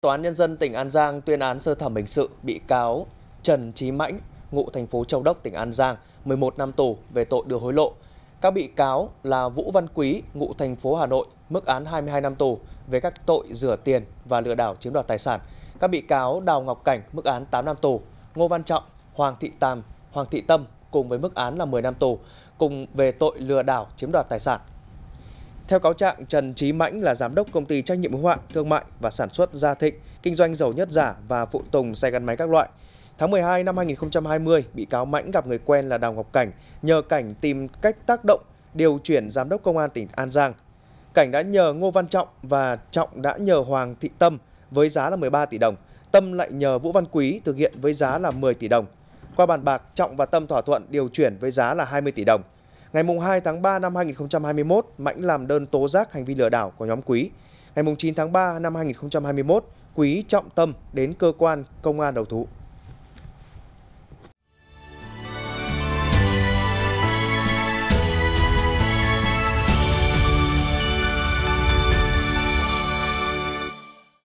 Tòa án Nhân dân tỉnh An Giang tuyên án sơ thẩm hình sự bị cáo Trần Trí Mãnh, ngụ thành phố Châu Đốc, tỉnh An Giang, 11 năm tù về tội đưa hối lộ. Các bị cáo là Vũ Văn Quý, ngụ thành phố Hà Nội, mức án 22 năm tù về các tội rửa tiền và lừa đảo chiếm đoạt tài sản. Các bị cáo Đào Ngọc Cảnh, mức án 8 năm tù, Ngô Văn Trọng, Hoàng Thị Tam, Hoàng Thị Tâm cùng với mức án là 10 năm tù cùng về tội lừa đảo chiếm đoạt tài sản. Theo cáo trạng, Trần Trí Mãnh là giám đốc công ty trách nhiệm hữu hạn thương mại và sản xuất Gia Thịnh, kinh doanh dầu nhất giả và phụ tùng xe gắn máy các loại. Tháng 12 năm 2020, bị cáo Mãnh gặp người quen là Đào Ngọc Cảnh, nhờ Cảnh tìm cách tác động điều chuyển giám đốc công an tỉnh An Giang. Cảnh đã nhờ Ngô Văn Trọng và Trọng đã nhờ Hoàng Thị Tâm với giá là 13 tỷ đồng. Tâm lại nhờ Vũ Văn Quý thực hiện với giá là 10 tỷ đồng. Qua bàn bạc, Trọng và Tâm thỏa thuận điều chuyển với giá là 20 tỷ đồng. Ngày 2 tháng 3 năm 2021, Mãnh làm đơn tố giác hành vi lừa đảo của nhóm Quý. Ngày 9 tháng 3 năm 2021, Quý trọng tâm đến cơ quan công an đầu thú.